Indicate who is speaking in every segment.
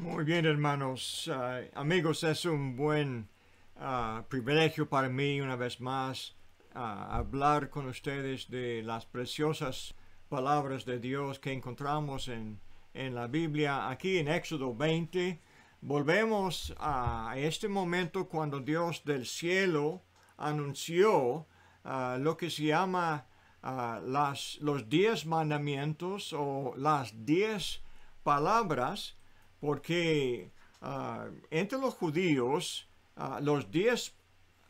Speaker 1: Muy bien, hermanos. Ah, amigos, es un buen ah, privilegio para mí, una vez más, ah, hablar con ustedes de las preciosas palabras de Dios que encontramos en, en la Biblia. Aquí en Éxodo 20, volvemos a este momento cuando Dios del cielo anunció lo que se llama las, los diez mandamientos o las diez palabras porque ah, entre los judíos ah, los diez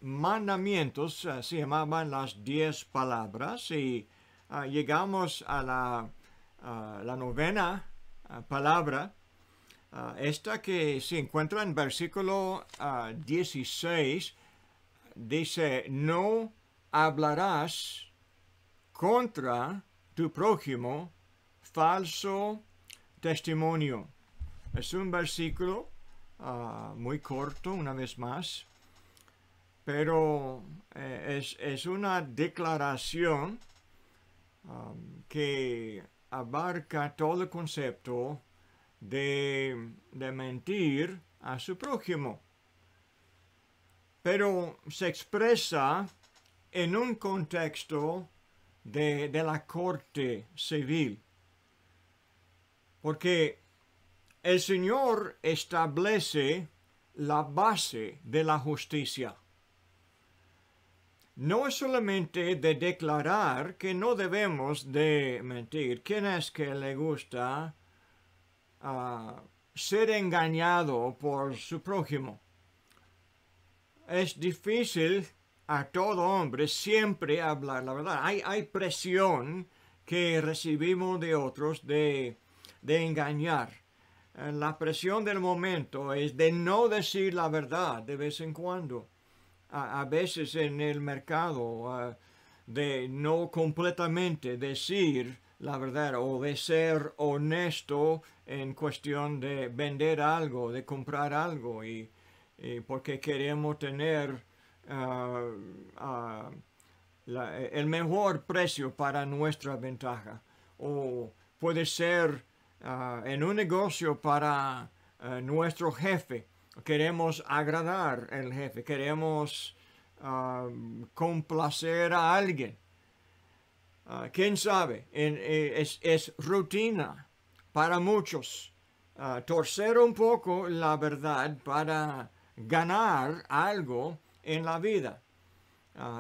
Speaker 1: mandamientos ah, se llamaban las diez palabras y llegamos a la, la novena palabra, esta que se encuentra en versículo 16, dice, no hablarás contra tu prójimo falso testimonio. Es un versículo ah, muy corto, una vez más, pero eh, es, una declaración ah, que abarca todo el concepto de, mentir a su prójimo. Pero se expresa en un contexto de, de, la corte civil. Porque el Señor establece la base de la justicia. No es solamente de declarar que no debemos de mentir. ¿Quién es que le gusta ah, ser engañado por su prójimo? Es difícil a todo hombre siempre hablar la verdad. Hay, presión que recibimos de otros de engañar. Eh, la presión del momento es de no decir la verdad de vez en cuando. A, veces en el mercado eh, de no completamente decir la verdad o de ser honesto en cuestión de vender algo, de comprar algo y, porque queremos tener eh, el mejor precio para nuestra ventaja o puede ser Ah, en un negocio para eh, nuestro jefe. Queremos agradar al jefe, queremos complacer a alguien. Ah, ¿Quién sabe? Eh, es, rutina para muchos. Ah, torcer un poco la verdad para ganar algo en la vida.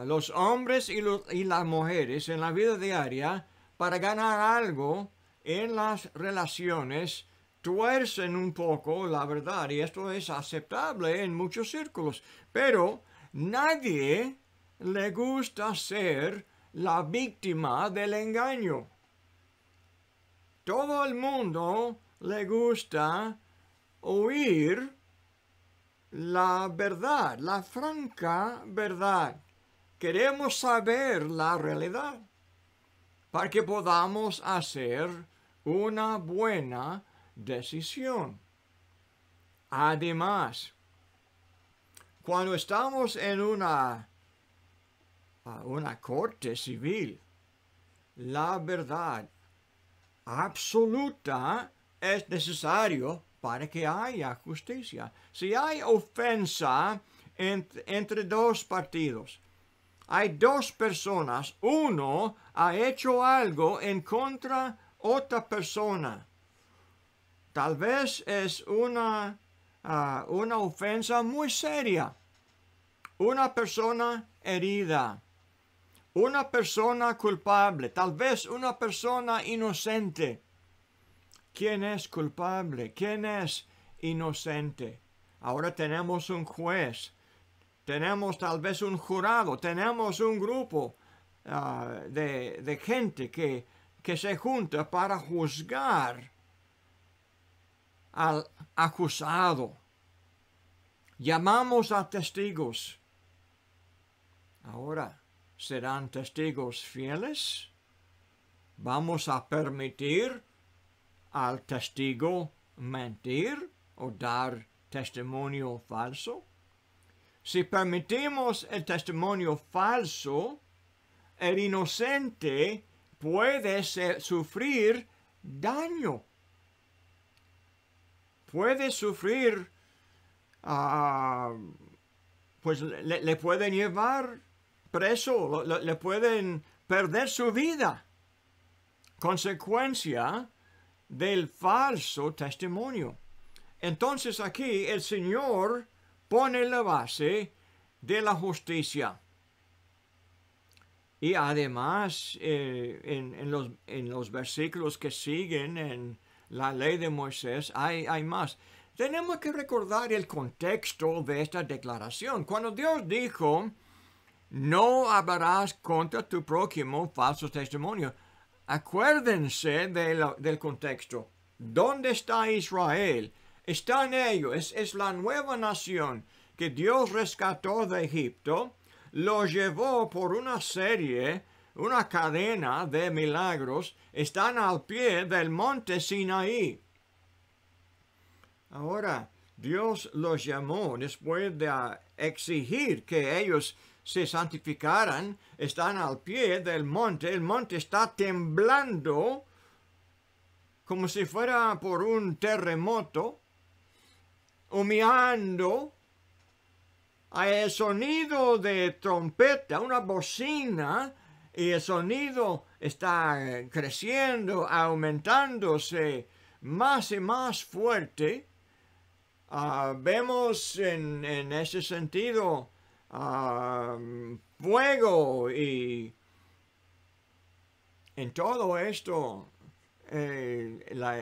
Speaker 1: los hombres y, las mujeres en la vida diaria para ganar algo en las relaciones tuercen un poco la verdad y esto es aceptable en muchos círculos, pero nadie le gusta ser la víctima del engaño. Todo el mundo le gusta oír la verdad, la franca verdad. Queremos saber la realidad para que podamos hacer una buena decisión. Además, cuando estamos en ah, una, corte civil, la verdad absoluta es necesario para que haya justicia. Si hay ofensa entre dos partidos, hay dos personas. Uno ha hecho algo en contra otra persona. Tal vez es una, ah, una ofensa muy seria. Una persona herida. Una persona culpable. Tal vez una persona inocente. ¿Quién es culpable? ¿Quién es inocente? Ahora tenemos un juez tenemos tal vez un jurado, tenemos un grupo ah, de, gente que se junta para juzgar al acusado. Llamamos a testigos. Ahora, ¿serán testigos fieles? ¿Vamos a permitir al testigo mentir o dar testimonio falso? Si permitimos el testimonio falso, el inocente puede sufrir daño. Puede sufrir, ah, pues le, pueden llevar preso, le pueden perder su vida. Consecuencia del falso testimonio. Entonces aquí el Señor pone la base de la justicia. Y además, eh, en, los, versículos que siguen en la ley de Moisés, hay, más. Tenemos que recordar el contexto de esta declaración. Cuando Dios dijo, no hablarás contra tu prójimo falso testimonio. Acuérdense del contexto. ¿Dónde está Israel? Están ellos, es, la nueva nación que Dios rescató de Egipto, lo llevó por una serie, una cadena de milagros, están al pie del monte Sinaí. Ahora, Dios los llamó después de exigir que ellos se santificaran, están al pie del monte, el monte está temblando como si fuera por un terremoto, humillando, a el sonido de trompeta, una bocina, y el sonido está creciendo, aumentándose más y más fuerte. Ah, vemos en, ese sentido ah, fuego y en todo esto eh, la,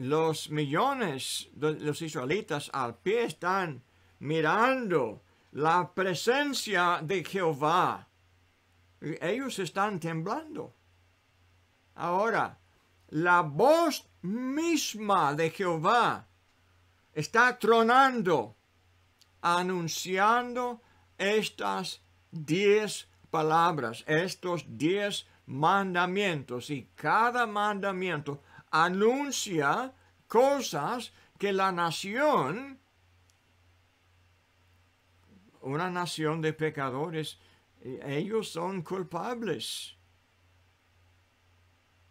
Speaker 1: los millones de los israelitas al pie están mirando la presencia de Jehová. Ellos están temblando. Ahora, la voz misma de Jehová está tronando, anunciando estas diez palabras, estos diez mandamientos. Y cada mandamiento anuncia cosas que la nación, una nación de pecadores, eh, ellos son culpables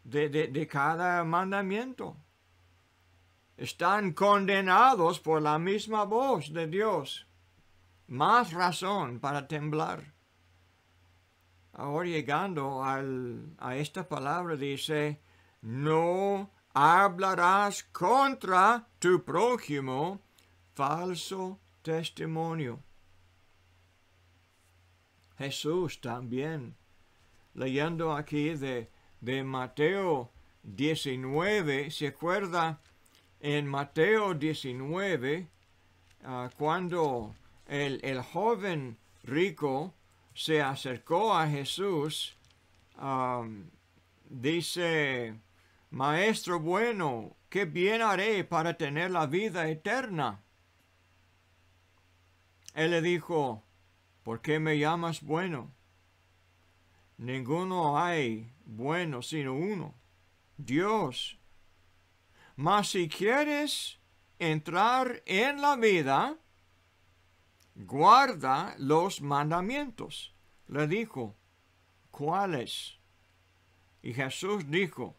Speaker 1: de, cada mandamiento. Están condenados por la misma voz de Dios. Más razón para temblar. Ahora llegando a esta palabra dice, no hablarás contra tu prójimo falso testimonio. Jesús también, leyendo aquí de, de Mateo 19, se acuerda en Mateo 19, ah, cuando el, joven rico se acercó a Jesús, ah, dice Maestro bueno, qué bien haré para tener la vida eterna. Él le dijo, ¿por qué me llamas bueno? Ninguno hay bueno sino uno, Dios. Mas si quieres entrar en la vida, guarda los mandamientos. Le dijo, ¿cuáles? Y Jesús dijo,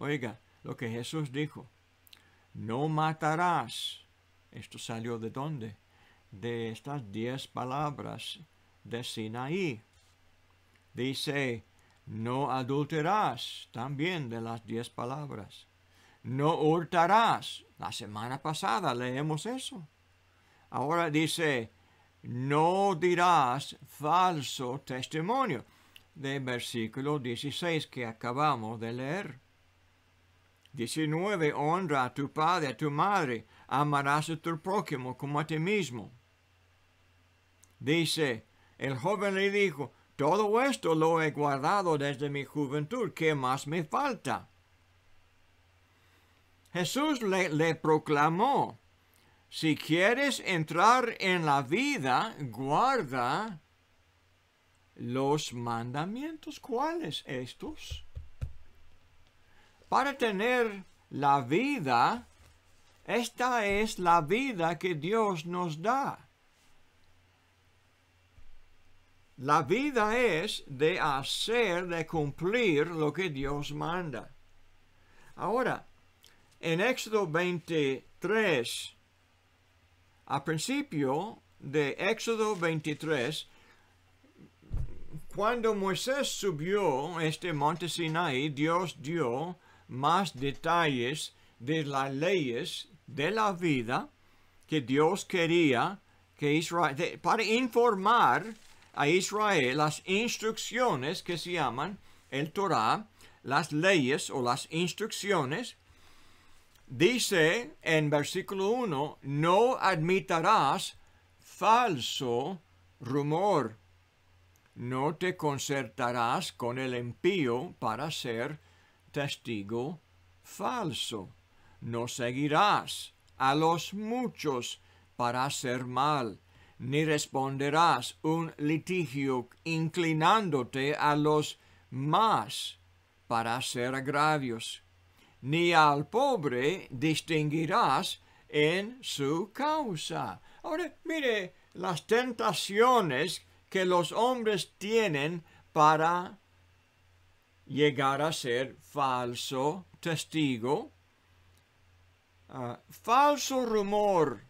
Speaker 1: Oiga, lo que Jesús dijo, no matarás. Esto salió de dónde? De estas diez palabras de Sinaí. Dice, no adulterás, también de las diez palabras. No hurtarás. La semana pasada leemos eso. Ahora dice, no dirás falso testimonio. De versículo 16 que acabamos de leer. 19. Honra a tu padre, a tu madre. Amarás a tu prójimo como a ti mismo. Dice, el joven le dijo, todo esto lo he guardado desde mi juventud, ¿qué más me falta? Jesús le, le proclamó, si quieres entrar en la vida, guarda los mandamientos. ¿Cuáles estos? Para tener la vida, esta es la vida que Dios nos da. La vida es de hacer, de cumplir lo que Dios manda. Ahora, en Éxodo 23, a principio de Éxodo 23, cuando Moisés subió este monte Sinaí, Dios dio más detalles de las leyes de la vida que Dios quería que Israel, para informar a Israel las instrucciones que se llaman el Torah, las leyes o las instrucciones. Dice en versículo 1, no admitarás falso rumor, no te concertarás con el impío para ser testigo falso. No seguirás a los muchos para hacer mal, ni responderás un litigio inclinándote a los más para hacer agravios, ni al pobre distinguirás en su causa. Ahora, mire las tentaciones que los hombres tienen para llegar a ser falso testigo. Ah, falso rumor.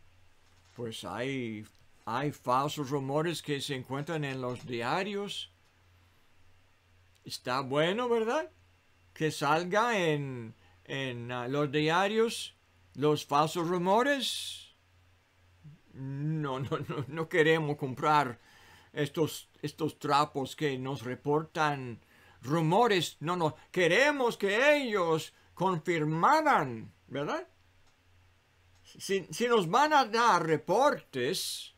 Speaker 1: Pues hay, hay falsos rumores que se encuentran en los diarios. Está bueno, ¿verdad? Que salga en, ah, los diarios los falsos rumores. No, no, no, no queremos comprar estos, estos trapos que nos reportan rumores, no, no, queremos que ellos confirmaran, ¿verdad? Si, si nos van a dar reportes,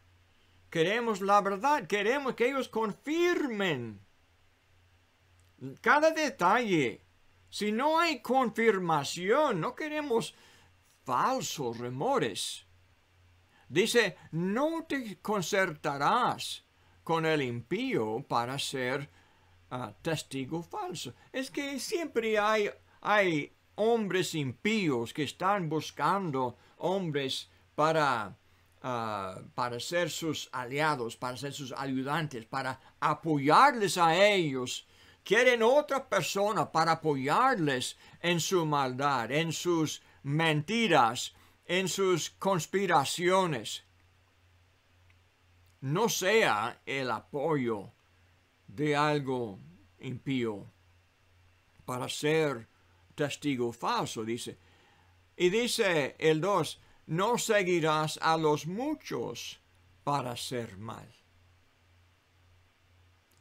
Speaker 1: queremos la verdad, queremos que ellos confirmen cada detalle. Si no hay confirmación, no queremos falsos rumores. Dice, no te concertarás con el impío para ser Testigo falso. Es que siempre hay, hay hombres impíos que están buscando hombres para, ah, para ser sus aliados, para ser sus ayudantes, para apoyarles a ellos. Quieren otra persona para apoyarles en su maldad, en sus mentiras, en sus conspiraciones. No sea el apoyo de algo impío para ser testigo falso, dice. Y dice el 2, no seguirás a los muchos para ser mal.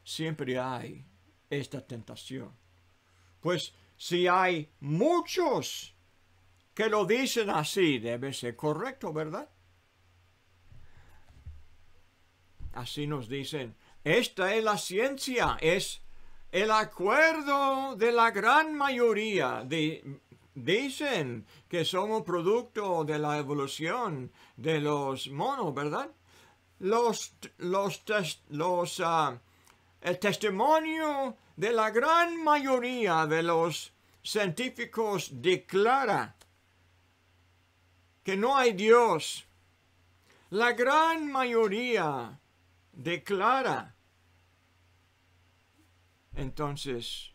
Speaker 1: Siempre hay esta tentación. Pues si hay muchos que lo dicen así, debe ser correcto, ¿verdad? Así nos dicen esta es la ciencia, es el acuerdo de la gran mayoría. dicen que somos producto de la evolución de los monos, ¿verdad? Los, los, los ah, el testimonio de la gran mayoría de los científicos declara que no hay Dios. La gran mayoría declara entonces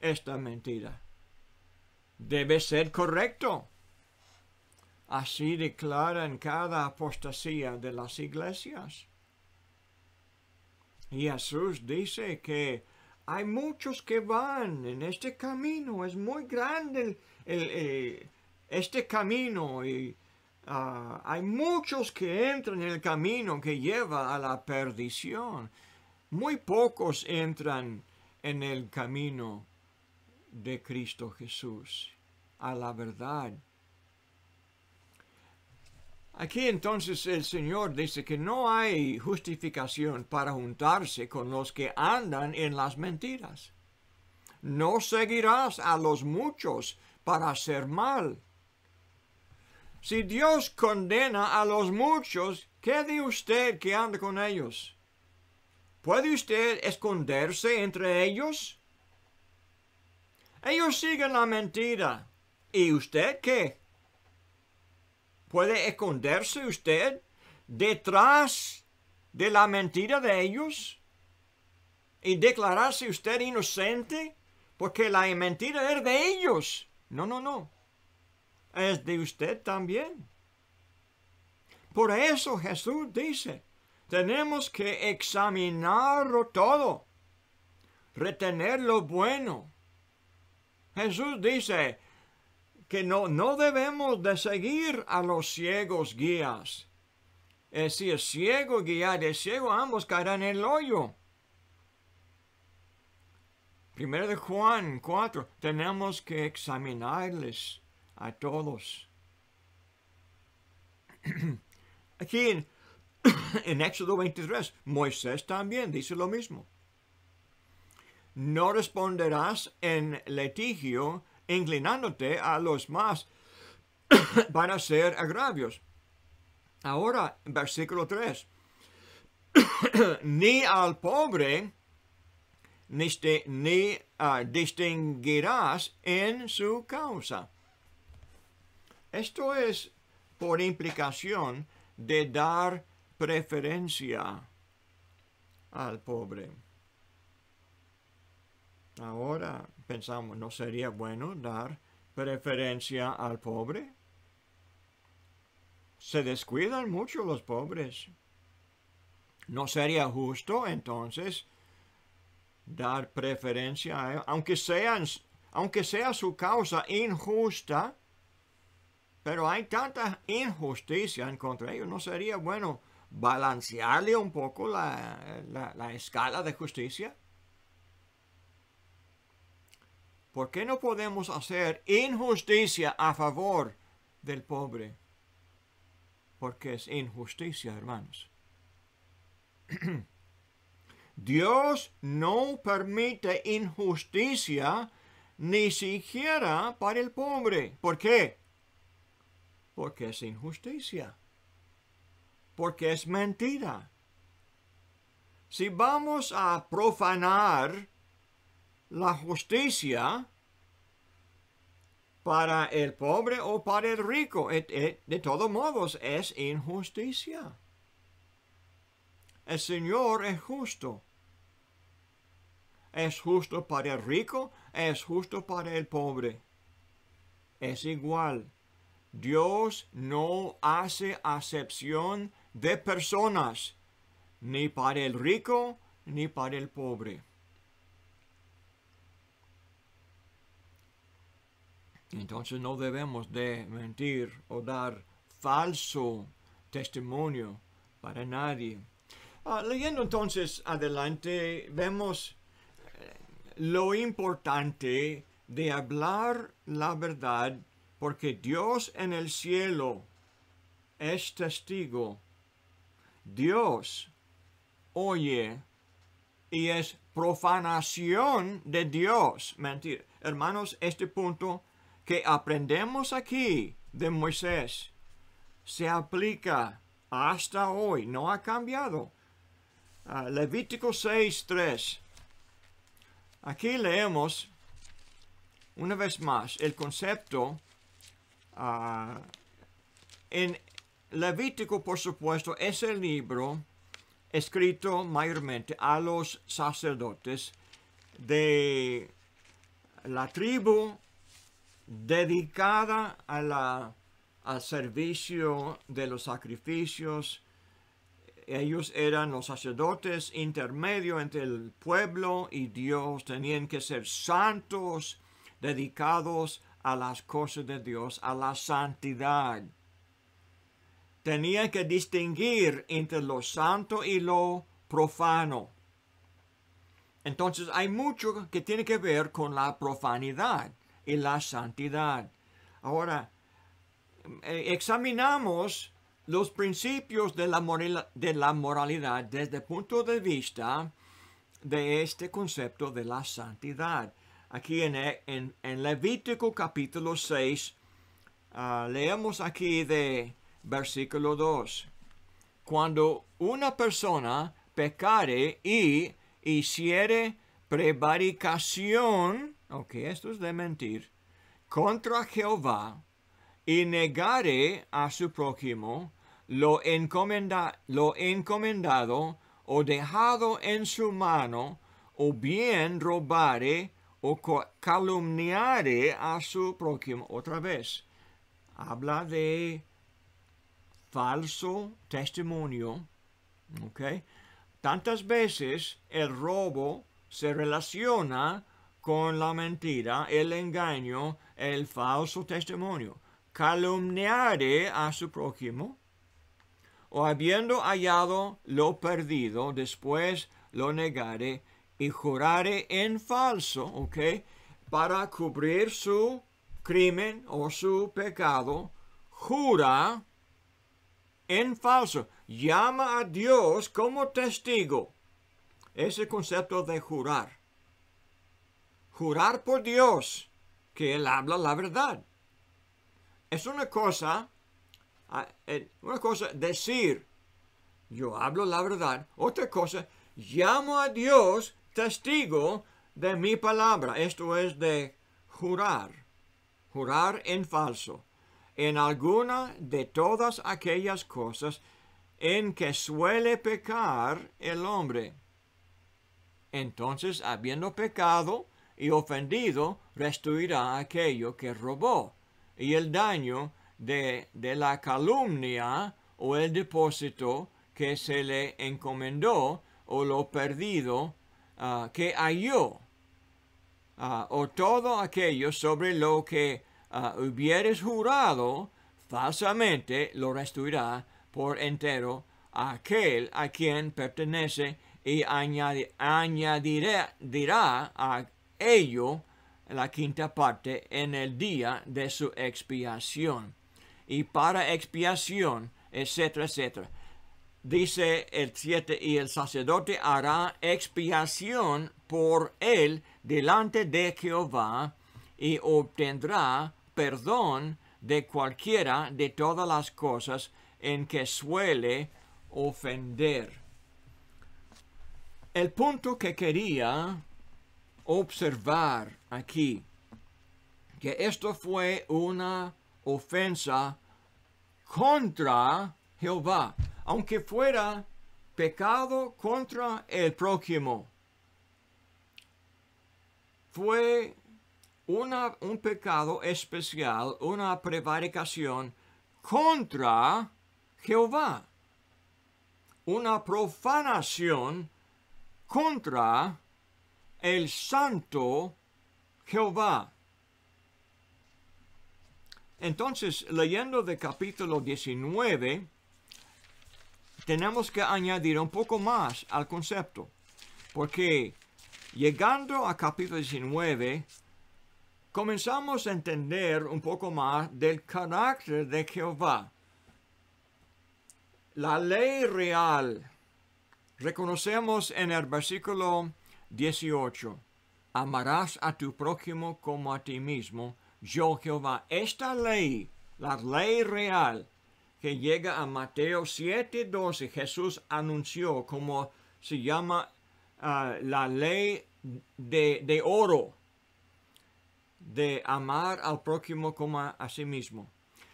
Speaker 1: esta mentira. Debe ser correcto. Así declara en cada apostasía de las iglesias. Y Jesús dice que hay muchos que van en este camino. Es muy grande el, este camino y Ah, hay muchos que entran en el camino que lleva a la perdición. Muy pocos entran en el camino de Cristo Jesús, a la verdad. Aquí entonces el Señor dice que no hay justificación para juntarse con los que andan en las mentiras. No seguirás a los muchos para hacer mal si Dios condena a los muchos, ¿qué de usted que anda con ellos? ¿Puede usted esconderse entre ellos? Ellos siguen la mentira. ¿Y usted qué? ¿Puede esconderse usted detrás de la mentira de ellos? ¿Y declararse usted inocente? Porque la mentira es de ellos. No, no, no es de usted también. Por eso Jesús dice, tenemos que examinarlo todo, retener lo bueno. Jesús dice que no, no debemos de seguir a los ciegos guías. Es eh, si es ciego guía es ciego, ambos caerán en el hoyo. Primero de Juan 4, tenemos que examinarles a todos. Aquí en, Éxodo 23, Moisés también dice lo mismo. No responderás en litigio inclinándote a los más para a ser agravios. Ahora, versículo 3, ni al pobre ni, ni ah, distinguirás en su causa. Esto es por implicación de dar preferencia al pobre. Ahora pensamos, ¿no sería bueno dar preferencia al pobre? Se descuidan mucho los pobres. ¿No sería justo entonces dar preferencia a él, aunque, aunque sea su causa injusta? Pero hay tanta injusticia en contra ellos. ¿No sería bueno balancearle un poco la, la escala de justicia? ¿Por qué no podemos hacer injusticia a favor del pobre? Porque es injusticia, hermanos. Dios no permite injusticia ni siquiera para el pobre. ¿Por qué? porque es injusticia, porque es mentira. Si vamos a profanar la justicia para el pobre o para el rico, eh, eh, de todos modos es injusticia. El Señor es justo. Es justo para el rico, es justo para el pobre. Es igual. Dios no hace acepción de personas, ni para el rico ni para el pobre. Entonces no debemos de mentir o dar falso testimonio para nadie. Ah, leyendo entonces adelante, vemos eh, lo importante de hablar la verdad porque Dios en el cielo es testigo. Dios oye y es profanación de Dios. Mentir. Hermanos, este punto que aprendemos aquí de Moisés se aplica hasta hoy, no ha cambiado. Ah, Levítico Levítico 6.3. Aquí leemos una vez más el concepto Ah, en Levítico, por supuesto, es el libro escrito mayormente a los sacerdotes de la tribu dedicada a la, al servicio de los sacrificios. Ellos eran los sacerdotes intermedio entre el pueblo y Dios. Tenían que ser santos, dedicados a las cosas de Dios, a la santidad. Tenía que distinguir entre lo santo y lo profano. Entonces hay mucho que tiene que ver con la profanidad y la santidad. Ahora, eh, examinamos los principios de la, de la moralidad desde el punto de vista de este concepto de la santidad aquí en, en, Levítico capítulo 6. Ah, leemos aquí de versículo 2. Cuando una persona pecare y hiciere prevaricación, ok, esto es de mentir, contra Jehová y negare a su prójimo lo, encomenda, lo encomendado o dejado en su mano, o bien robare o calumniare a su prójimo. Otra vez, habla de falso testimonio. ¿ok? Tantas veces el robo se relaciona con la mentira, el engaño, el falso testimonio. Calumniare a su prójimo, o habiendo hallado lo perdido, después lo negare, y jurare en falso, ¿ok? Para cubrir su crimen o su pecado, jura en falso. Llama a Dios como testigo. Ese concepto de jurar. Jurar por Dios que Él habla la verdad. Es una cosa, ah, eh, una cosa decir, yo hablo la verdad. Otra cosa, llamo a Dios testigo de mi palabra. Esto es de jurar. Jurar en falso. En alguna de todas aquellas cosas en que suele pecar el hombre. Entonces, habiendo pecado y ofendido, restituirá aquello que robó. Y el daño de, de la calumnia o el depósito que se le encomendó o lo perdido Ah, que halló ah, o todo aquello sobre lo que ah, hubieres jurado falsamente lo restituirá por entero a aquel a quien pertenece y añadirá dirá a ello la quinta parte en el día de su expiación. Y para expiación, etcétera, etcétera dice el 7, y el sacerdote hará expiación por él delante de Jehová y obtendrá perdón de cualquiera de todas las cosas en que suele ofender. El punto que quería observar aquí, que esto fue una ofensa contra Jehová aunque fuera pecado contra el prójimo. Fue una, un pecado especial, una prevaricación contra Jehová, una profanación contra el santo Jehová. Entonces, leyendo de capítulo 19, tenemos que añadir un poco más al concepto. Porque llegando a capítulo 19, comenzamos a entender un poco más del carácter de Jehová. La ley real. Reconocemos en el versículo 18. Amarás a tu prójimo como a ti mismo. Yo Jehová. Esta ley, la ley real, que llega a Mateo 7:12, Jesús anunció como se llama ah, la ley de, oro, de amar al prójimo como a, sí mismo.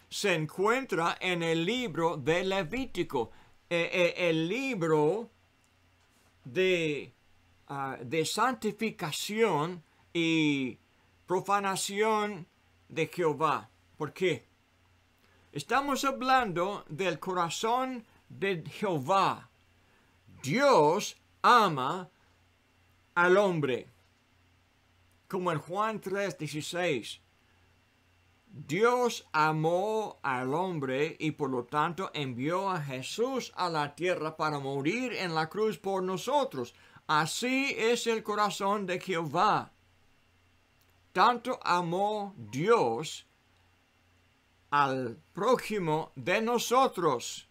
Speaker 1: Se encuentra en el libro de Levítico, e, e, el libro de, ah, de santificación y profanación de Jehová. ¿Por qué? Estamos hablando del corazón de Jehová. Dios ama al hombre. Como en Juan 3:16. Dios amó al hombre y por lo tanto envió a Jesús a la tierra para morir en la cruz por nosotros. Así es el corazón de Jehová. Tanto amó Dios al prójimo de nosotros,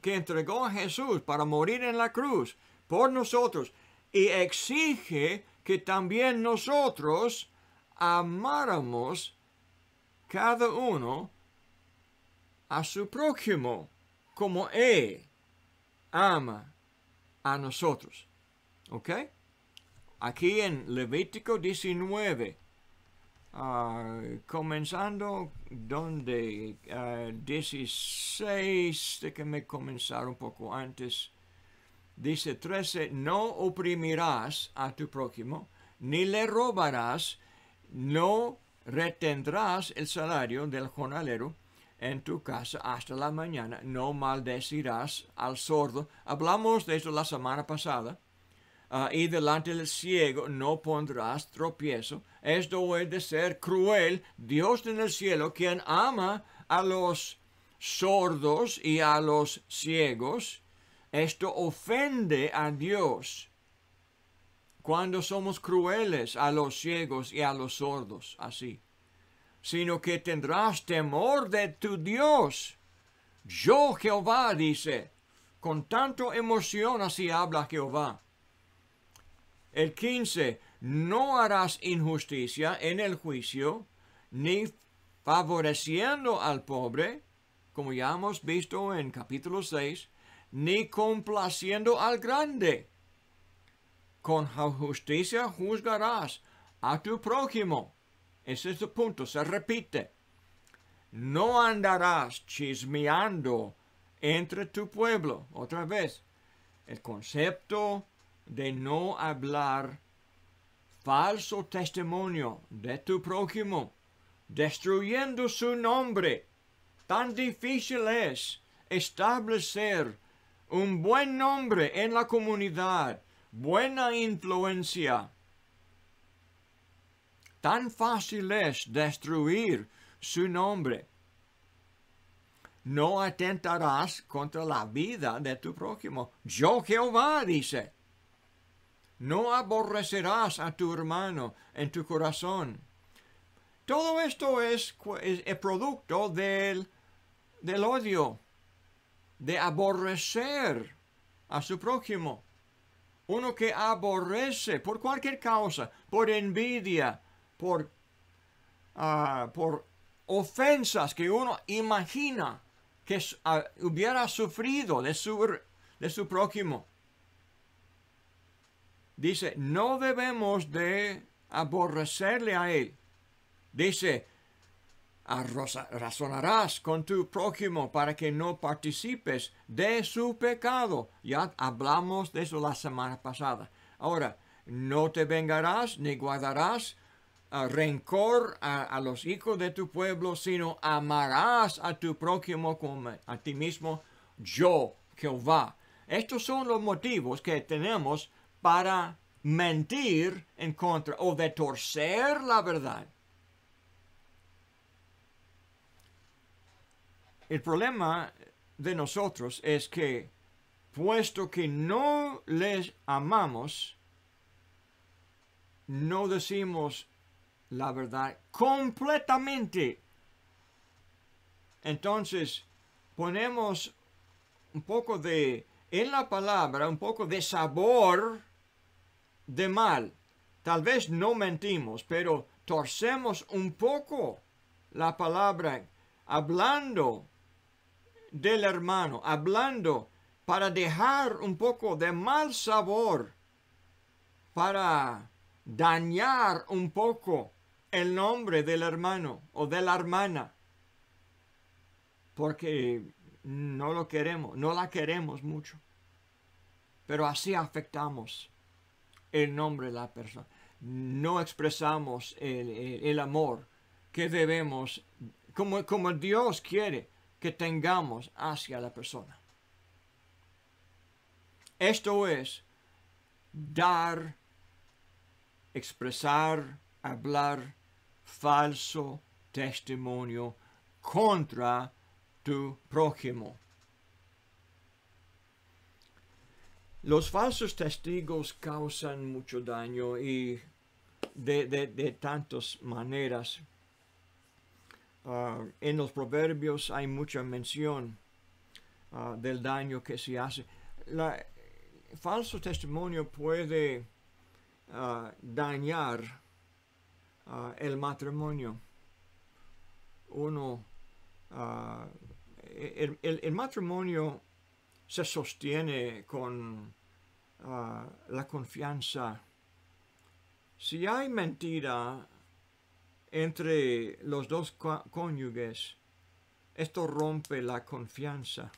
Speaker 1: que entregó a Jesús para morir en la cruz por nosotros, y exige que también nosotros amáramos cada uno a su prójimo como Él ama a nosotros. ¿Ok? Aquí en Levítico 19, Ah, comenzando donde 16 que me comenzar un poco antes, dice 13, no oprimirás a tu prójimo, ni le robarás, no retendrás el salario del jornalero en tu casa hasta la mañana, no maldecirás al sordo. Hablamos de eso la semana pasada Ah, y delante del ciego no pondrás tropiezo. Esto es de ser cruel, Dios en el cielo, quien ama a los sordos y a los ciegos. Esto ofende a Dios cuando somos crueles a los ciegos y a los sordos, así, sino que tendrás temor de tu Dios. Yo Jehová, dice, con tanto emoción así habla Jehová. El 15, no harás injusticia en el juicio, ni favoreciendo al pobre, como ya hemos visto en capítulo 6, ni complaciendo al grande. Con justicia juzgarás a tu prójimo. Ese es el punto, se repite. No andarás chismeando entre tu pueblo. Otra vez, el concepto de no hablar falso testimonio de tu prójimo, destruyendo su nombre. Tan difícil es establecer un buen nombre en la comunidad, buena influencia. Tan fácil es destruir su nombre. No atentarás contra la vida de tu prójimo. Yo Jehová, dice. No aborrecerás a tu hermano en tu corazón. Todo esto es, el producto del, odio, de aborrecer a su prójimo. Uno que aborrece por cualquier causa, por envidia, por, ah, por ofensas que uno imagina que ah, hubiera sufrido de de su prójimo dice, no debemos de aborrecerle a él. Dice, razonarás con tu prójimo para que no participes de su pecado. Ya hablamos de eso la semana pasada. Ahora, no te vengarás ni guardarás ah, rencor a, a, los hijos de tu pueblo, sino amarás a tu prójimo como a ti mismo, yo, Jehová. Estos son los motivos que tenemos para mentir en contra o de torcer la verdad. El problema de nosotros es que, puesto que no les amamos, no decimos la verdad completamente. Entonces, ponemos un poco de, en la palabra, un poco de sabor de mal. Tal vez no mentimos, pero torcemos un poco la palabra hablando del hermano, hablando para dejar un poco de mal sabor, para dañar un poco el nombre del hermano o de la hermana, porque no lo queremos, no la queremos mucho, pero así afectamos el nombre de la persona. No expresamos el, amor que debemos, como, como Dios quiere que tengamos hacia la persona. Esto es dar, expresar, hablar falso testimonio contra tu prójimo. Los falsos testigos causan mucho daño y de, tantas maneras. Ah, en los proverbios hay mucha mención ah, del daño que se hace. El falso testimonio puede ah, dañar el matrimonio. Uno, el matrimonio se sostiene con ah, la confianza. Si hay mentira entre los dos cónyuges, esto rompe la confianza.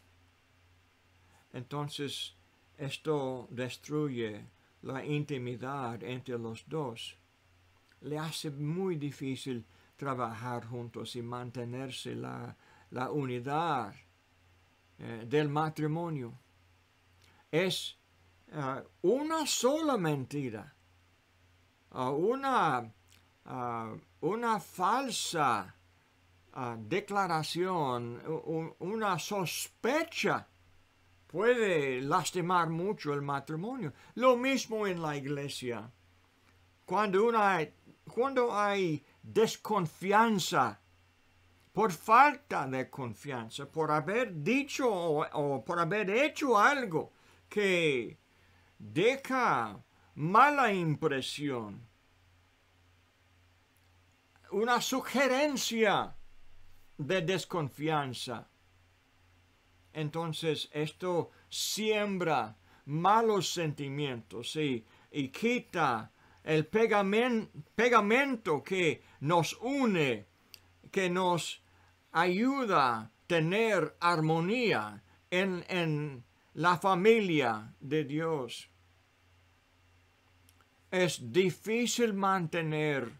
Speaker 1: Entonces, esto destruye la intimidad entre los dos. Le hace muy difícil trabajar juntos y mantenerse la, la unidad eh, del matrimonio. Es eh, una sola mentira, una, una falsa declaración, una sospecha puede lastimar mucho el matrimonio. Lo mismo en la iglesia. Cuando, cuando hay desconfianza por falta de confianza, por haber dicho o, por haber hecho algo que deja mala impresión, una sugerencia de desconfianza. Entonces esto siembra malos sentimientos y, y quita el pegamento que nos une, que nos ayuda a tener armonía en, la familia de Dios. Es difícil mantener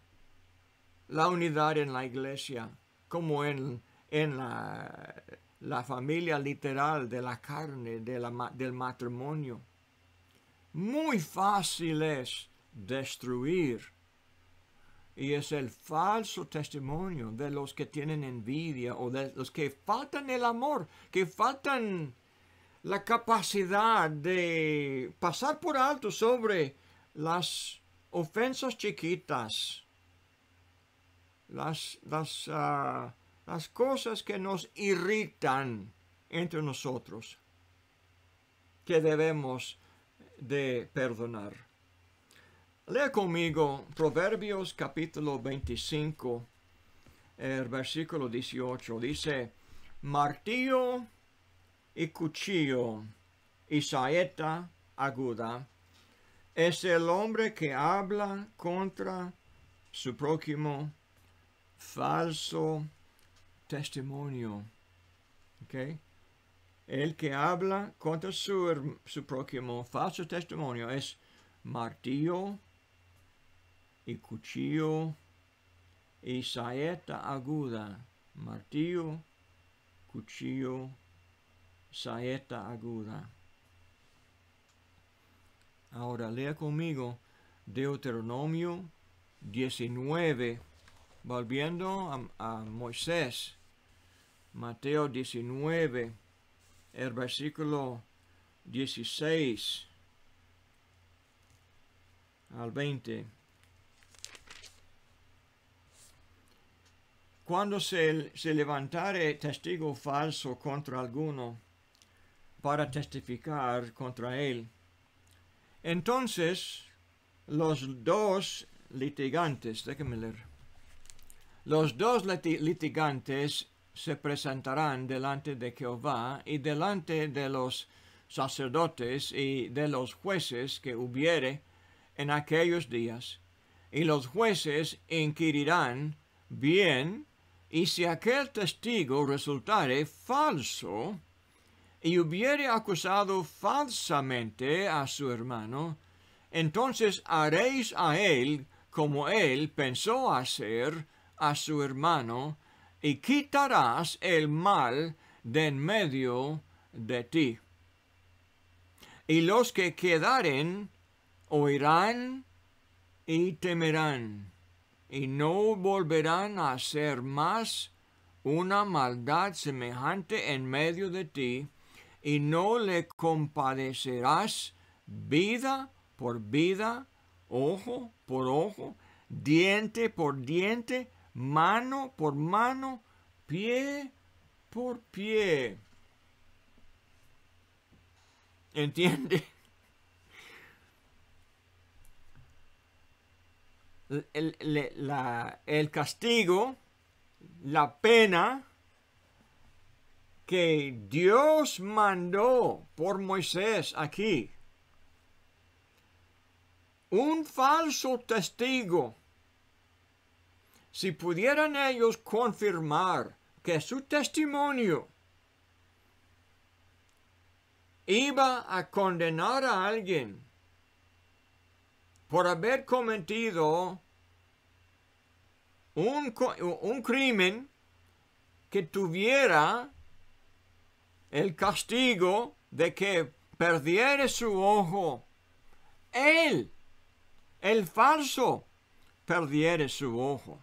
Speaker 1: la unidad en la iglesia como en, la, familia literal de la carne, del matrimonio. Muy fácil es destruir y es el falso testimonio de los que tienen envidia o de los que faltan el amor, que faltan la capacidad de pasar por alto sobre las ofensas chiquitas, las, las ah, cosas que nos irritan entre nosotros, que debemos de perdonar. Lea conmigo Proverbios capítulo 25, el versículo 18. Dice, martillo y cuchillo y saeta aguda es el hombre que habla contra su prójimo falso testimonio. ¿Okay? El que habla contra su, su prójimo falso testimonio es martillo y cuchillo y saeta aguda, martillo, cuchillo, saeta aguda. Ahora lea conmigo Deuteronomio 19, volviendo a, Moisés, Mateo 19, el versículo 16 al 20. Cuando se, levantare testigo falso contra alguno para testificar contra él, entonces los dos litigantes, me leer, los dos litigantes se presentarán delante de Jehová y delante de los sacerdotes y de los jueces que hubiere en aquellos días, y los jueces inquirirán bien y si aquel testigo resultare falso y hubiere acusado falsamente a su hermano, entonces haréis a él como él pensó hacer a su hermano, y quitarás el mal de en medio de ti. Y los que quedaren oirán y temerán y no volverán a hacer más una maldad semejante en medio de ti, y no le compadecerás vida por vida, ojo por ojo, diente por diente, mano por mano, pie por pie. ¿Entiende? el, castigo, la pena que Dios mandó por Moisés aquí. Un falso testigo. Si pudieran ellos confirmar que su testimonio iba a condenar a alguien por haber cometido un, un crimen que tuviera el castigo de que perdiere su ojo. Él, el falso, perdiere su ojo.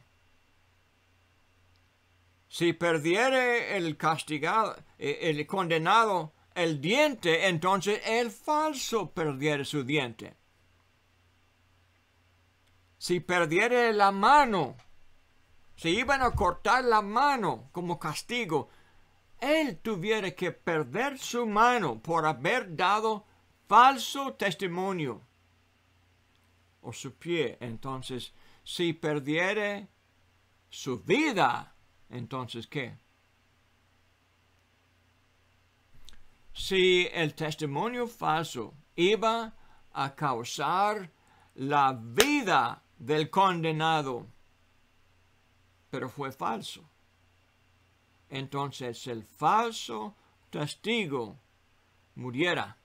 Speaker 1: Si perdiere el castigado, eh, el condenado, el diente, entonces el falso perdiere su diente si perdiere la mano, si iban a cortar la mano como castigo, él tuviera que perder su mano por haber dado falso testimonio. O su pie, entonces, si perdiere su vida, entonces, ¿qué? Si el testimonio falso iba a causar la vida del condenado. Pero fue falso. Entonces el falso testigo muriera.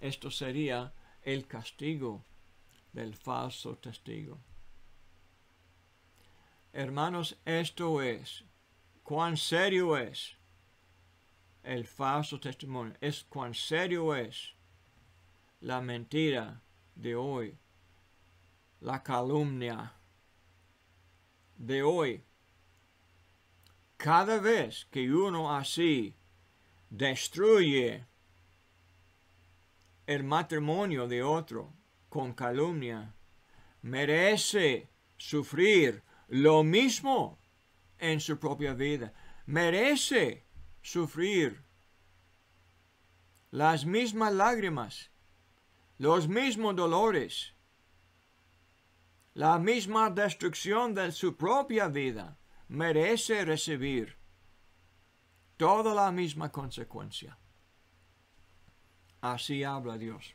Speaker 1: Esto sería el castigo del falso testigo. Hermanos, esto es cuán serio es el falso testimonio, es cuán serio es la mentira de hoy, la calumnia de hoy, cada vez que uno así destruye el matrimonio de otro con calumnia, merece sufrir lo mismo en su propia vida. Merece sufrir las mismas lágrimas los mismos dolores, la misma destrucción de su propia vida, merece recibir toda la misma consecuencia. Así habla Dios.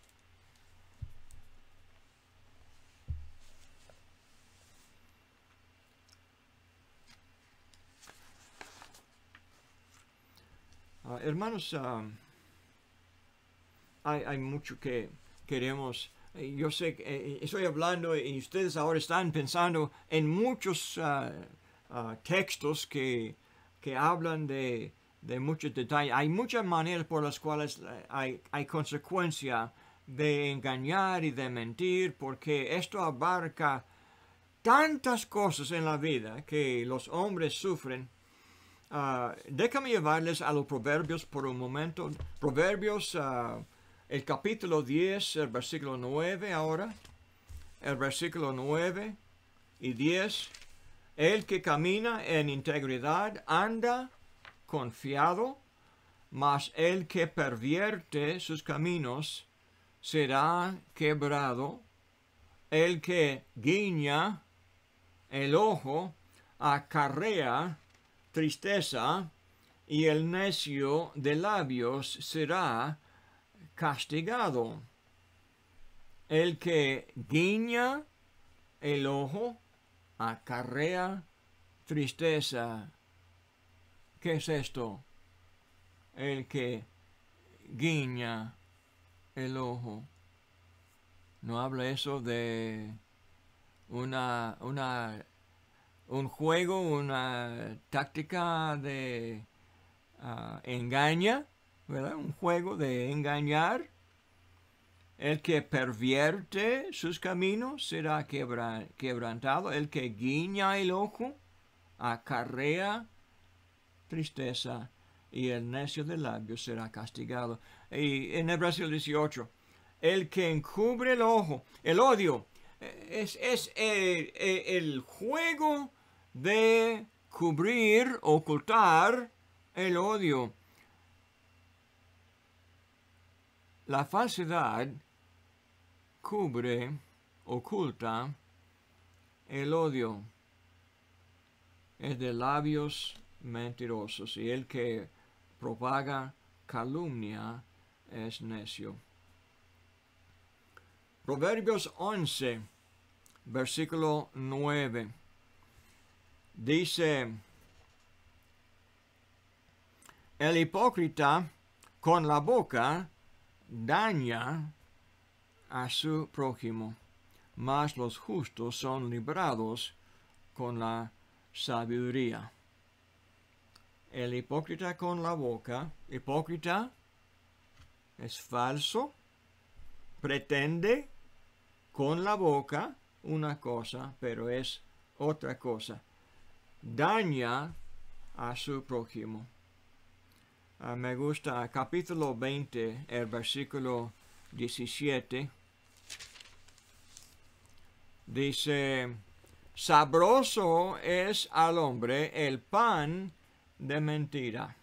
Speaker 1: Ah, hermanos, ah, hay mucho que queremos eh, yo sé que eh, eh, estoy hablando y ustedes ahora están pensando en muchos ah, ah, textos que, hablan de, muchos detalles. Hay muchas maneras por las cuales hay, hay, consecuencia de engañar y de mentir, porque esto abarca tantas cosas en la vida que los hombres sufren. Ah, déjame llevarles a los proverbios por un momento. Proverbios el capítulo 10, el versículo 9 ahora, el versículo 9 y 10, el que camina en integridad anda confiado, mas el que pervierte sus caminos será quebrado, el que guiña el ojo acarrea tristeza, y el necio de labios será castigado. El que guiña el ojo acarrea tristeza. ¿Qué es esto? El que guiña el ojo. No habla eso de una, una, un juego, una táctica de ah, engaña. Un juego de engañar. El que pervierte sus caminos será quebrantado. El que guiña el ojo acarrea tristeza y el necio de labios será castigado. Y en Brasil 18, el que encubre el ojo, el odio, eh, es, eh, eh, el juego de cubrir, ocultar el odio. La falsedad cubre, oculta el odio. Es de labios mentirosos y el que propaga calumnia es necio. Proverbios 11, versículo 9. Dice, el hipócrita con la boca daña a su prójimo, mas los justos son librados con la sabiduría. El hipócrita con la boca, hipócrita es falso, pretende con la boca una cosa, pero es otra cosa. Daña a su prójimo. Ah, me gusta capítulo 20, el versículo 17. Dice, sabroso es al hombre el pan de mentira.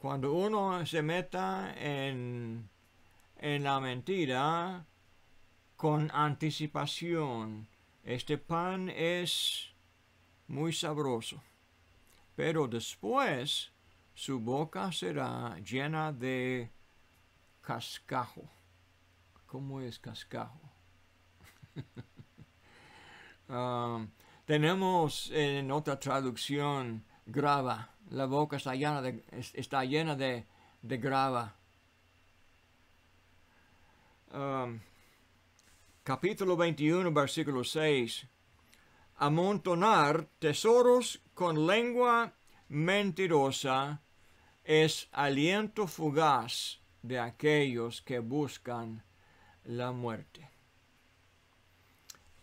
Speaker 1: Cuando uno se meta en la mentira con anticipación, este pan es muy sabroso pero después su boca será llena de cascajo. ¿Cómo es cascajo? Um, tenemos en otra traducción grava. La boca está llena de, está grava. Um, capítulo 21, versículo 6 amontonar tesoros con lengua mentirosa es aliento fugaz de aquellos que buscan la muerte.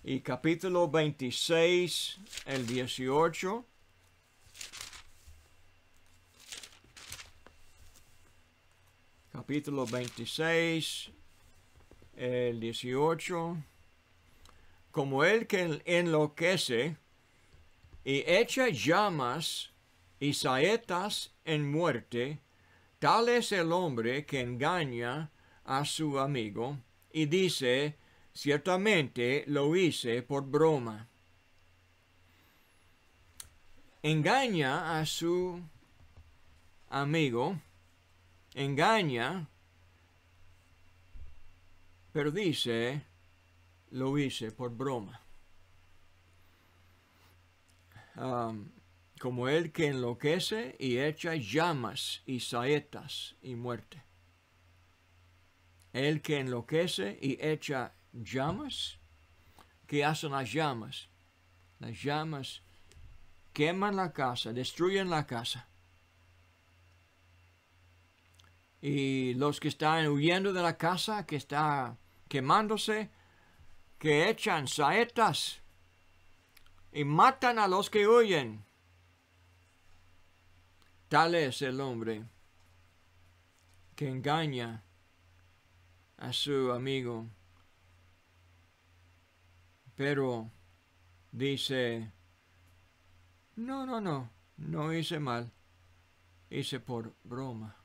Speaker 1: Y capítulo 26, el 18. Capítulo 26, el 18 como el que enloquece y echa llamas y saetas en muerte, tal es el hombre que engaña a su amigo y dice, ciertamente lo hice por broma. Engaña a su amigo, engaña, pero dice, lo hice por broma. como el que enloquece y echa llamas y saetas y muerte. El que enloquece y echa llamas. ¿Qué hacen las llamas? Las llamas queman la casa, destruyen la casa. Y los que están huyendo de la casa que está quemándose, que echan saetas y matan a los que huyen. Tal es el hombre que engaña a su amigo. Pero dice, no, no, no, no hice mal, hice por broma.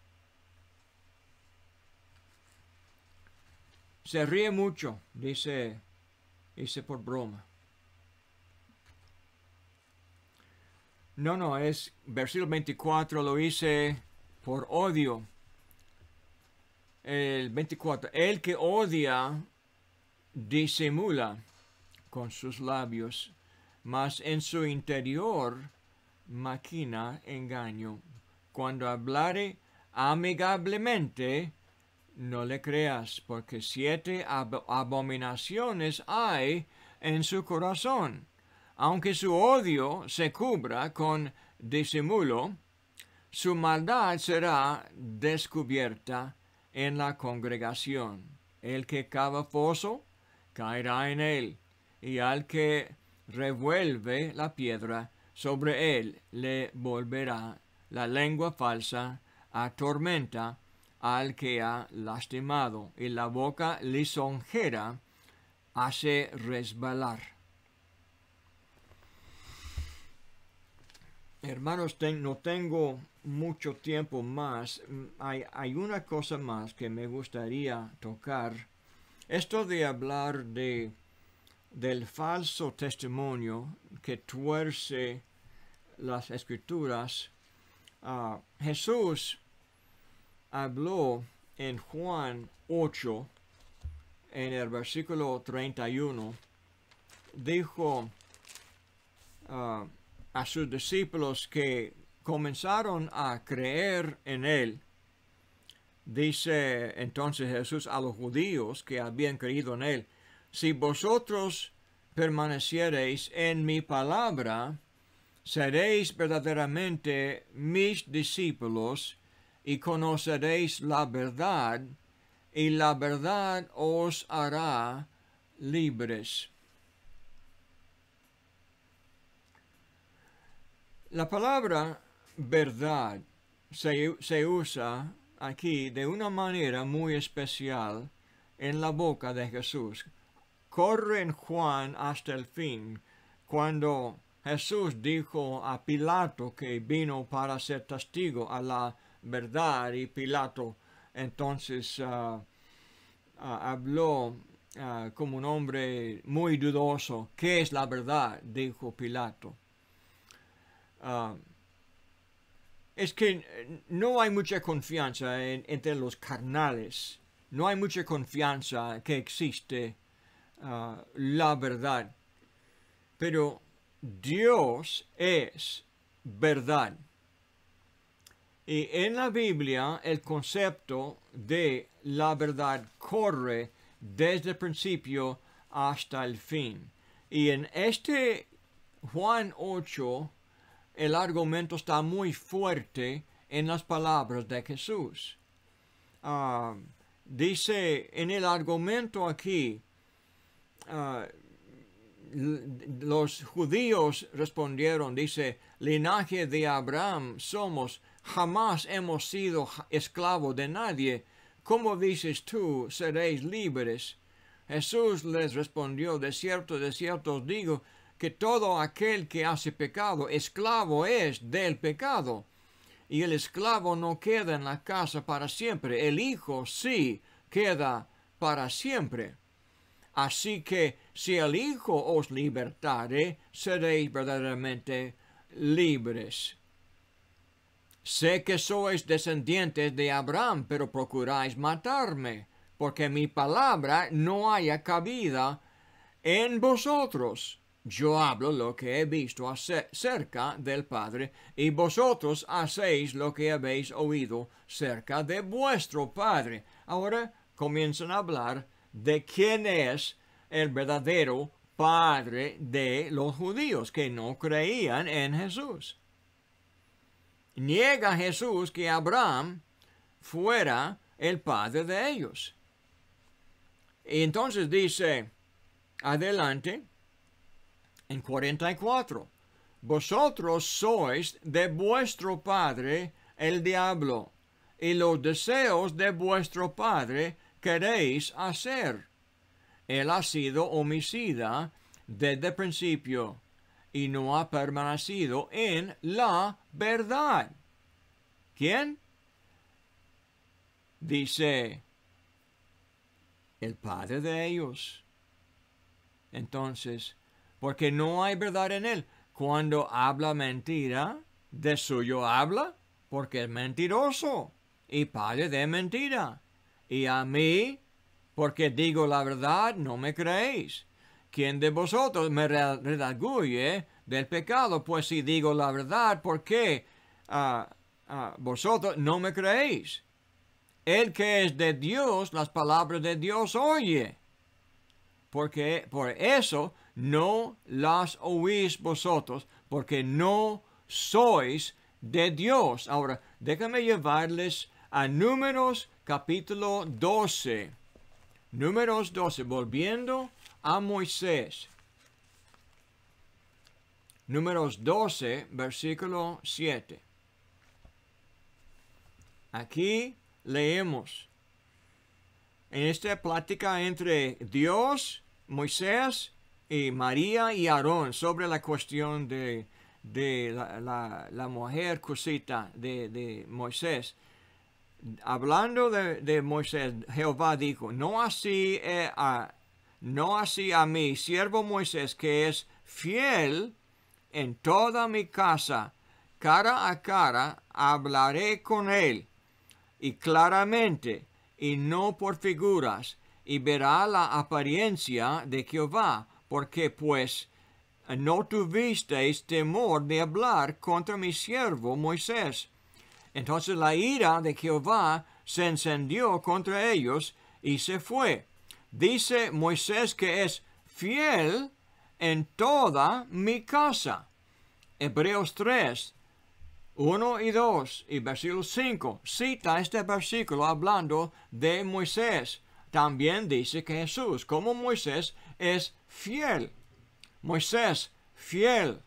Speaker 1: Se ríe mucho, dice hice por broma. No, no, es versículo 24, lo hice por odio. El 24, el que odia disimula con sus labios, mas en su interior maquina engaño. Cuando hablare amigablemente, no le creas, porque siete abominaciones hay en su corazón. Aunque su odio se cubra con disimulo, su maldad será descubierta en la congregación. El que cava foso caerá en él, y al que revuelve la piedra sobre él le volverá la lengua falsa, a tormenta, al que ha lastimado, y la boca lisonjera hace resbalar. Hermanos, no tengo mucho tiempo más. Hay, una cosa más que me gustaría tocar. Esto de hablar de, del falso testimonio que tuerce las escrituras. a ah, Jesús habló en Juan 8, en el versículo 31, dijo ah, a sus discípulos que comenzaron a creer en él. Dice entonces Jesús a los judíos que habían creído en él, si vosotros permaneciereis en mi palabra, seréis verdaderamente mis discípulos y conoceréis la verdad, y la verdad os hará libres. La palabra verdad se, usa aquí de una manera muy especial en la boca de Jesús. Corre en Juan hasta el fin, cuando Jesús dijo a Pilato que vino para ser testigo a la verdad y Pilato entonces ah, ah, habló ah, como un hombre muy dudoso. ¿Qué es la verdad? dijo Pilato. es que no hay mucha confianza entre los carnales no hay mucha confianza que existe la verdad. Pero Dios es verdad. Y en la Biblia el concepto de la verdad corre desde el principio hasta el fin. Y en este Juan 8 el argumento está muy fuerte en las palabras de Jesús. Ah, dice en el argumento aquí, ah, los judíos respondieron, dice, linaje de Abraham somos, jamás hemos sido esclavo de nadie. ¿Cómo dices tú, seréis libres? Jesús les respondió, de cierto, de cierto os digo, que todo aquel que hace pecado, esclavo es del pecado. Y el esclavo no queda en la casa para siempre, el hijo sí queda para siempre. Así que si el Hijo os libertare, seréis verdaderamente libres. Sé que sois descendientes de Abraham, pero procuráis matarme, porque mi palabra no haya cabida en vosotros. Yo hablo lo que he visto cerca del Padre, y vosotros hacéis lo que habéis oído cerca de vuestro Padre. Ahora comienzan a hablar de quién es el verdadero padre de los judíos que no creían en Jesús. Niega Jesús que Abraham fuera el padre de ellos. Y entonces dice, adelante, en 44, vosotros sois de vuestro padre el diablo, y los deseos de vuestro padre queréis hacer? Él ha sido homicida desde el principio y no ha permanecido en la verdad. ¿Quién? Dice el padre de ellos. Entonces, porque no hay verdad en él. Cuando habla mentira, de suyo habla, porque es mentiroso y padre de mentira y a mí, porque digo la verdad, no me creéis. ¿Quién de vosotros me redarguye del pecado? Pues si digo la verdad, ¿por qué ah, ah, vosotros no me creéis? El que es de Dios, las palabras de Dios oye. Porque por eso no las oís vosotros, porque no sois de Dios. Ahora, déjame llevarles a números capítulo 12. Números 12. Volviendo a Moisés. Números 12, versículo 7. Aquí leemos en esta plática entre Dios, Moisés y María y Aarón sobre la cuestión de, de la, mujer cosita de, de Moisés hablando de, Moisés, Jehová dijo, no así, eh, a, no así a mi siervo Moisés, que es fiel en toda mi casa, cara a cara hablaré con él, y claramente, y no por figuras, y verá la apariencia de Jehová, porque pues no tuvisteis temor de hablar contra mi siervo Moisés entonces la ira de Jehová se encendió contra ellos y se fue. Dice Moisés que es fiel en toda mi casa. Hebreos 3, 1 y 2 y versículo 5 cita este versículo hablando de Moisés. También dice que Jesús, como Moisés, es fiel. Moisés, fiel.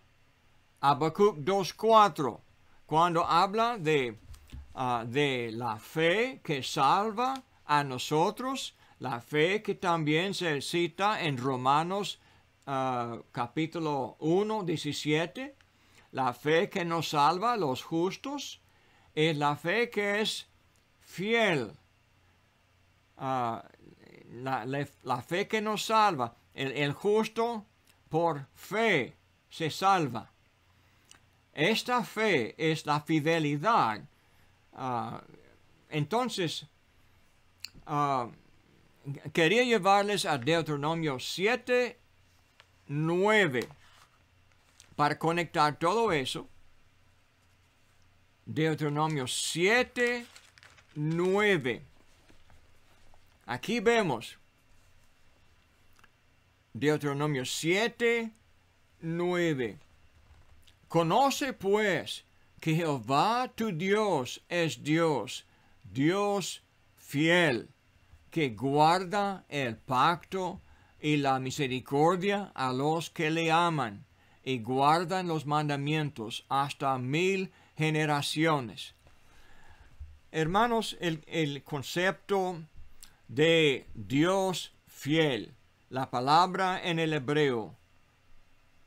Speaker 1: Habacuc 4. Cuando habla ah, de, la fe que salva a nosotros, la fe que también se cita en Romanos ah, capítulo 1, 17, la fe que nos salva a los justos, es la fe que es fiel. Ah, la, fe que nos salva, el justo por fe se salva. Esta fe es la fidelidad. Ah, entonces, ah, quería llevarles a Deuteronomio 7, 9, para conectar todo eso. Deuteronomio 7, 9. Aquí vemos Deuteronomio 7, 9. Conoce pues que Jehová tu Dios es Dios, Dios fiel, que guarda el pacto y la misericordia a los que le aman y guardan los mandamientos hasta mil generaciones. Hermanos, el, concepto de Dios fiel, la palabra en el hebreo,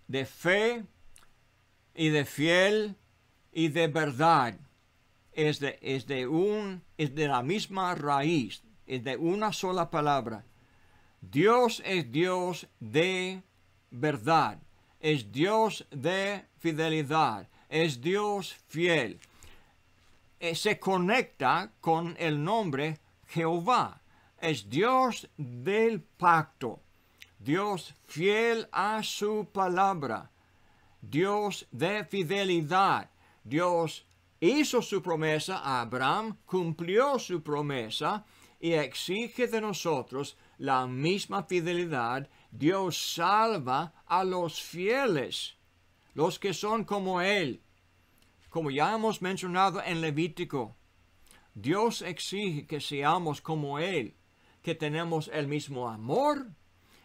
Speaker 1: de fe y de fiel y de verdad. Es de, es de, un, es de la misma raíz, es de una sola palabra. Dios es Dios de verdad, es Dios de fidelidad, es Dios fiel. Eh, se conecta con el nombre Jehová. Es Dios del pacto, Dios fiel a su palabra. Dios de fidelidad. Dios hizo su promesa a Abraham, cumplió su promesa y exige de nosotros la misma fidelidad. Dios salva a los fieles, los que son como Él. Como ya hemos mencionado en Levítico, Dios exige que seamos como Él, que tenemos el mismo amor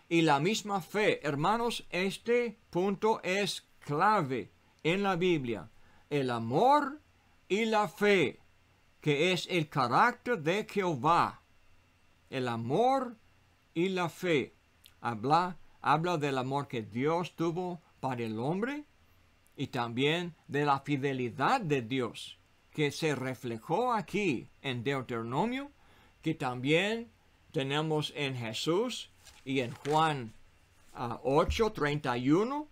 Speaker 1: y la misma fe. Hermanos, este punto es clave en la Biblia, el amor y la fe, que es el carácter de Jehová. El amor y la fe. Habla, habla del amor que Dios tuvo para el hombre y también de la fidelidad de Dios que se reflejó aquí en Deuteronomio, que también tenemos en Jesús y en Juan 8, ah, 31,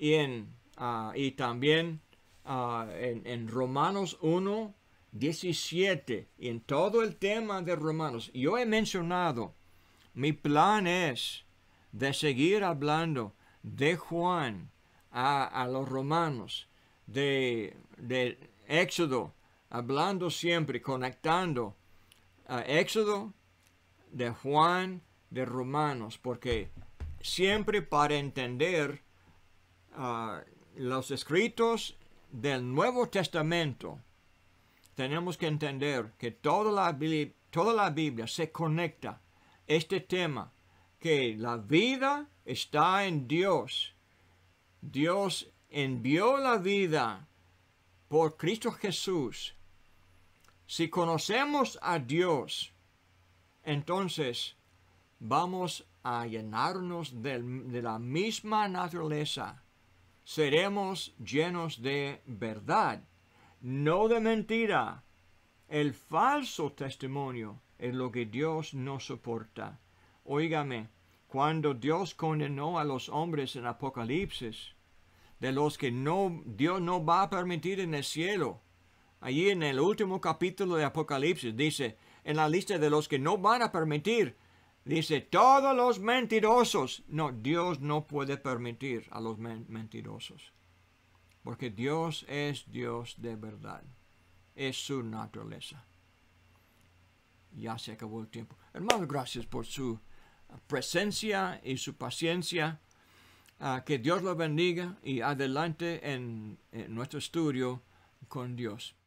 Speaker 1: y, en, ah, y también ah, en, Romanos 1, 17 en todo el tema de Romanos. Yo he mencionado, mi plan es de seguir hablando de Juan a, los romanos, de, de Éxodo, hablando siempre, conectando a ah, Éxodo de Juan de Romanos, porque siempre para entender Ah, los escritos del Nuevo Testamento, tenemos que entender que toda la, toda la Biblia se conecta este tema, que la vida está en Dios. Dios envió la vida por Cristo Jesús. Si conocemos a Dios, entonces vamos a llenarnos de la misma naturaleza seremos llenos de verdad, no de mentira. El falso testimonio es lo que Dios no soporta. Óigame, cuando Dios condenó a los hombres en Apocalipsis, de los que no, Dios no va a permitir en el cielo, allí en el último capítulo de Apocalipsis dice, en la lista de los que no van a permitir, Dice, todos los mentirosos. No, Dios no puede permitir a los mentirosos. Porque Dios es Dios de verdad. Es su naturaleza. Ya se acabó el tiempo. Hermanos, gracias por su ah, presencia y su paciencia. Ah, que Dios lo bendiga y adelante en nuestro estudio con Dios.